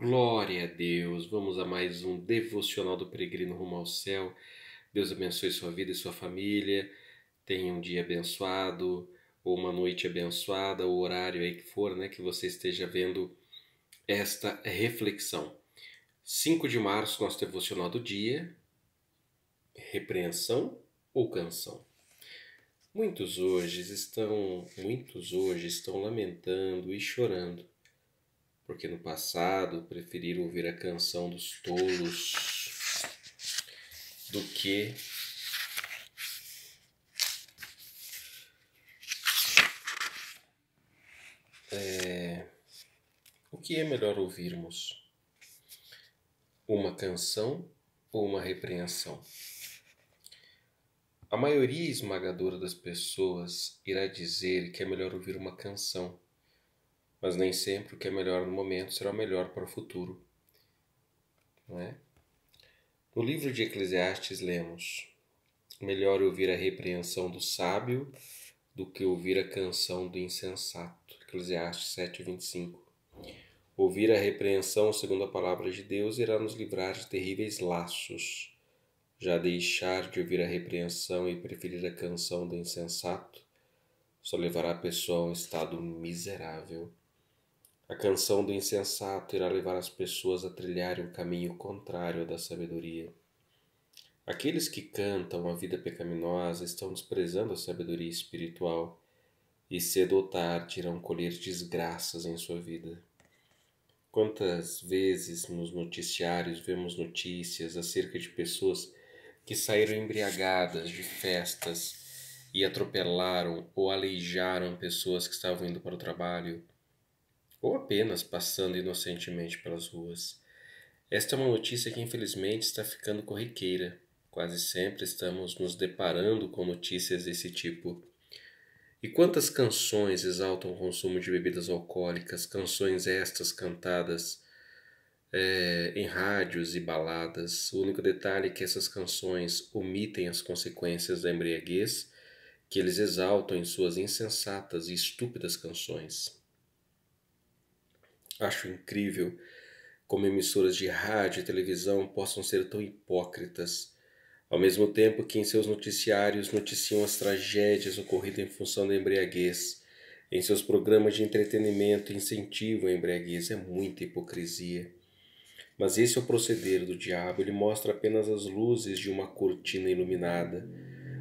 Glória a Deus. Vamos a mais um devocional do peregrino rumo ao céu. Deus abençoe sua vida e sua família. Tenha um dia abençoado, ou uma noite abençoada, o horário aí que for, né, que você esteja vendo esta reflexão. 5 de março, nosso devocional do dia. Repreensão ou canção? Muitos hoje estão, muitos hoje estão lamentando e chorando porque no passado preferiram ouvir a canção dos tolos do que é, o que é melhor ouvirmos? Uma canção ou uma repreensão? A maioria esmagadora das pessoas irá dizer que é melhor ouvir uma canção mas nem sempre o que é melhor no momento será o melhor para o futuro. Não é? No livro de Eclesiastes lemos: Melhor é ouvir a repreensão do sábio do que ouvir a canção do insensato. Eclesiastes 7:25. Ouvir a repreensão segundo a palavra de Deus irá nos livrar de terríveis laços. Já deixar de ouvir a repreensão e preferir a canção do insensato só levará a pessoa a um estado miserável a canção do insensato irá levar as pessoas a trilharem o caminho contrário da sabedoria. Aqueles que cantam a vida pecaminosa estão desprezando a sabedoria espiritual e cedo ou tarde irão colher desgraças em sua vida. Quantas vezes nos noticiários vemos notícias acerca de pessoas que saíram embriagadas de festas e atropelaram ou aleijaram pessoas que estavam indo para o trabalho? ou apenas passando inocentemente pelas ruas. Esta é uma notícia que infelizmente está ficando corriqueira. Quase sempre estamos nos deparando com notícias desse tipo. E quantas canções exaltam o consumo de bebidas alcoólicas, canções estas cantadas é, em rádios e baladas. O único detalhe é que essas canções omitem as consequências da embriaguez que eles exaltam em suas insensatas e estúpidas canções. Acho incrível como emissoras de rádio e televisão possam ser tão hipócritas, ao mesmo tempo que em seus noticiários noticiam as tragédias ocorridas em função da embriaguez, em seus programas de entretenimento incentivam a embriaguez, é muita hipocrisia. Mas esse é o proceder do diabo, ele mostra apenas as luzes de uma cortina iluminada,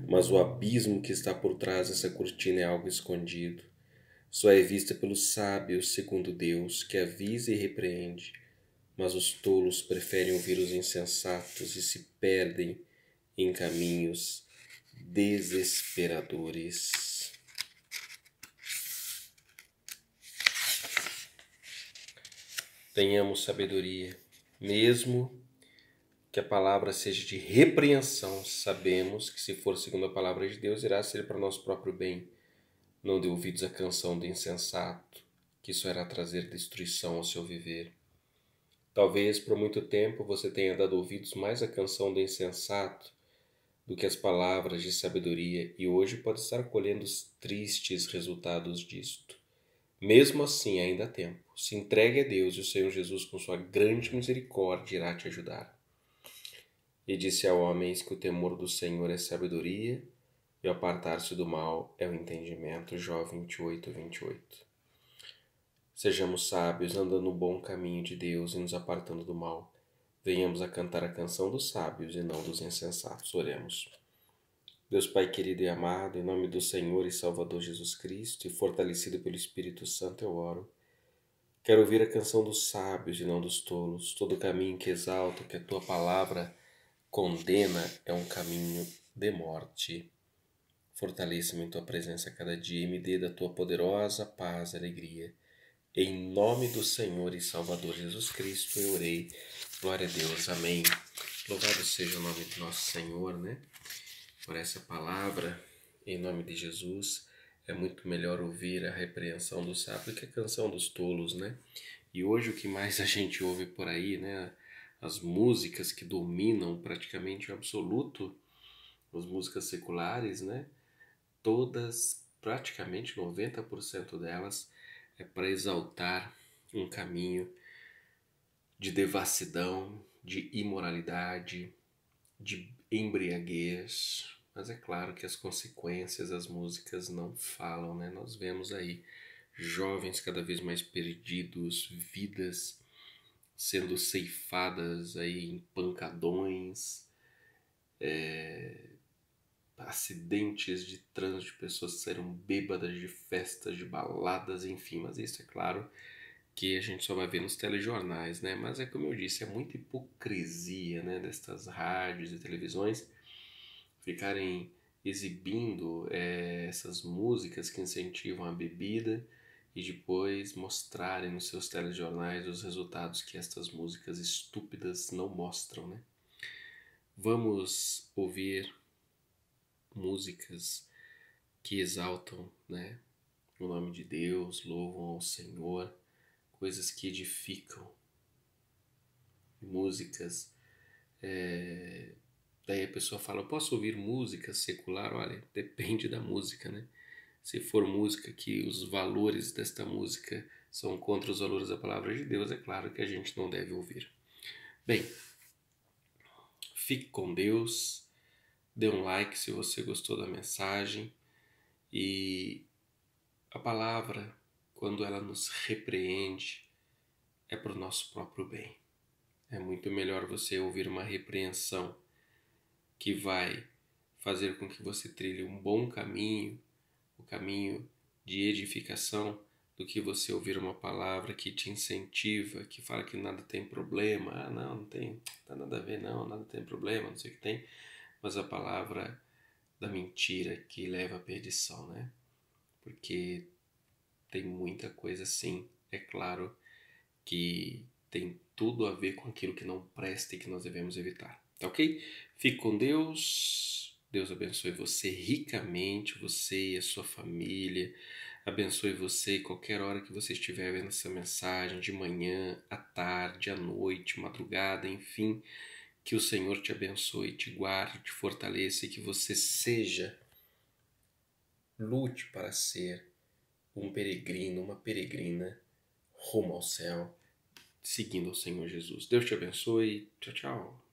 mas o abismo que está por trás dessa cortina é algo escondido. Só é vista pelos sábios, segundo Deus, que avisa e repreende, mas os tolos preferem ouvir os insensatos e se perdem em caminhos desesperadores. Tenhamos sabedoria, mesmo que a palavra seja de repreensão, sabemos que se for segundo a palavra de Deus, irá ser para o nosso próprio bem não dê ouvidos à canção do insensato, que só irá trazer destruição ao seu viver. Talvez por muito tempo você tenha dado ouvidos mais à canção do insensato do que às palavras de sabedoria e hoje pode estar colhendo os tristes resultados disto. Mesmo assim, ainda há tempo. Se entregue a Deus e o Senhor Jesus, com sua grande misericórdia, irá te ajudar. E disse ao homem: que o temor do Senhor é sabedoria e apartar-se do mal é o entendimento. Jó 28, 28. Sejamos sábios, andando no bom caminho de Deus e nos apartando do mal. Venhamos a cantar a canção dos sábios e não dos insensatos. Oremos. Deus Pai querido e amado, em nome do Senhor e Salvador Jesus Cristo e fortalecido pelo Espírito Santo, eu oro. Quero ouvir a canção dos sábios e não dos tolos. Todo caminho que exalta, que a tua palavra condena, é um caminho de morte. Fortaleça-me em tua presença cada dia e me dê da tua poderosa paz e alegria. Em nome do Senhor e Salvador Jesus Cristo eu orei. Glória a Deus. Amém. Louvado seja o nome do nosso Senhor, né? Por essa palavra, em nome de Jesus. É muito melhor ouvir a repreensão do sábio que a canção dos tolos, né? E hoje o que mais a gente ouve por aí, né? As músicas que dominam praticamente o absoluto, as músicas seculares, né? todas, praticamente 90% delas, é para exaltar um caminho de devassidão, de imoralidade, de embriaguez. Mas é claro que as consequências as músicas não falam, né? Nós vemos aí jovens cada vez mais perdidos, vidas sendo ceifadas aí em pancadões, é, acidentes de trânsito, de pessoas que saíram bêbadas de festas, de baladas, enfim. Mas isso é claro que a gente só vai ver nos telejornais, né? Mas é como eu disse, é muita hipocrisia, né? Destas rádios e televisões ficarem exibindo é, essas músicas que incentivam a bebida e depois mostrarem nos seus telejornais os resultados que estas músicas estúpidas não mostram, né? Vamos ouvir músicas que exaltam, né, o nome de Deus, louvam ao Senhor, coisas que edificam, músicas. É... Daí a pessoa fala, eu posso ouvir música secular? Olha, depende da música, né? Se for música que os valores desta música são contra os valores da palavra de Deus, é claro que a gente não deve ouvir. Bem, fique com Deus Dê um like se você gostou da mensagem. E a palavra, quando ela nos repreende, é para o nosso próprio bem. É muito melhor você ouvir uma repreensão que vai fazer com que você trilhe um bom caminho, o caminho de edificação do que você ouvir uma palavra que te incentiva, que fala que nada tem problema, ah, não, não tem, tá nada a ver, não, nada tem problema, não sei o que tem mas a palavra da mentira que leva à perdição, né? Porque tem muita coisa assim, é claro, que tem tudo a ver com aquilo que não presta e que nós devemos evitar. Tá ok? Fique com Deus. Deus abençoe você ricamente, você e a sua família. Abençoe você qualquer hora que você estiver vendo essa mensagem, de manhã, à tarde, à noite, madrugada, enfim. Que o Senhor te abençoe, te guarde, te fortaleça e que você seja, lute para ser um peregrino, uma peregrina rumo ao céu, seguindo o Senhor Jesus. Deus te abençoe. Tchau, tchau.